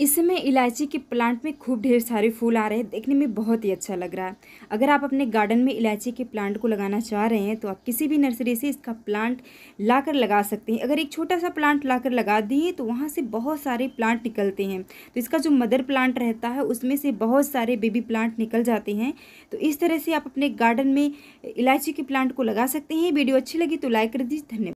इस समय इलायची के प्लांट में खूब ढेर सारे फूल आ रहे हैं देखने में बहुत ही अच्छा लग रहा है अगर आप अपने गार्डन में इलायची के प्लांट को लगाना चाह रहे हैं तो आप किसी भी नर्सरी से इसका प्लांट ला कर लगा सकते हैं अगर एक छोटा सा प्लांट ला कर लगा दिए तो वहाँ से बहुत सारे प्लांट निकलते हैं तो इसका जो मदर प्लांट रहता है उसमें से बहुत सारे बेबी प्लांट निकल जाते हैं तो इस तरह से आप अपने गार्डन में इलायची के प्लांट को लगा सकते हैं वीडियो अच्छी लगी तो लाइक कर दीजिए धन्यवाद